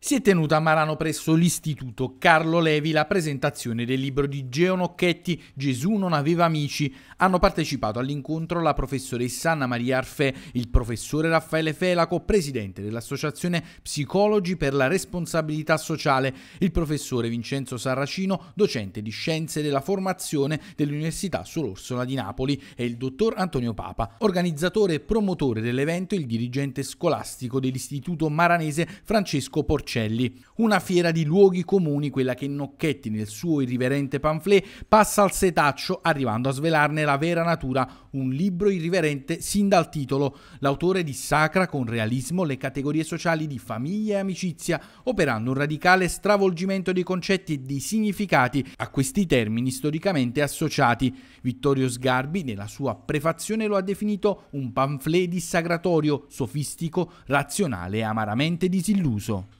Si è tenuta a Marano presso l'Istituto Carlo Levi la presentazione del libro di Geo Nocchetti Gesù non aveva amici. Hanno partecipato all'incontro la professoressa Anna Maria Arfè, il professore Raffaele Felaco, presidente dell'Associazione Psicologi per la Responsabilità Sociale, il professore Vincenzo Sarracino, docente di Scienze della Formazione dell'Università Solorsola di Napoli e il dottor Antonio Papa, organizzatore e promotore dell'evento il dirigente scolastico dell'Istituto Maranese Francesco Portieri uccelli. Una fiera di luoghi comuni, quella che Nocchetti nel suo irriverente pamphlet passa al setaccio arrivando a svelarne la vera natura, un libro irriverente sin dal titolo. L'autore dissacra con realismo le categorie sociali di famiglia e amicizia, operando un radicale stravolgimento dei concetti e dei significati a questi termini storicamente associati. Vittorio Sgarbi nella sua prefazione lo ha definito un pamphlet dissagratorio, sofistico, razionale e amaramente disilluso.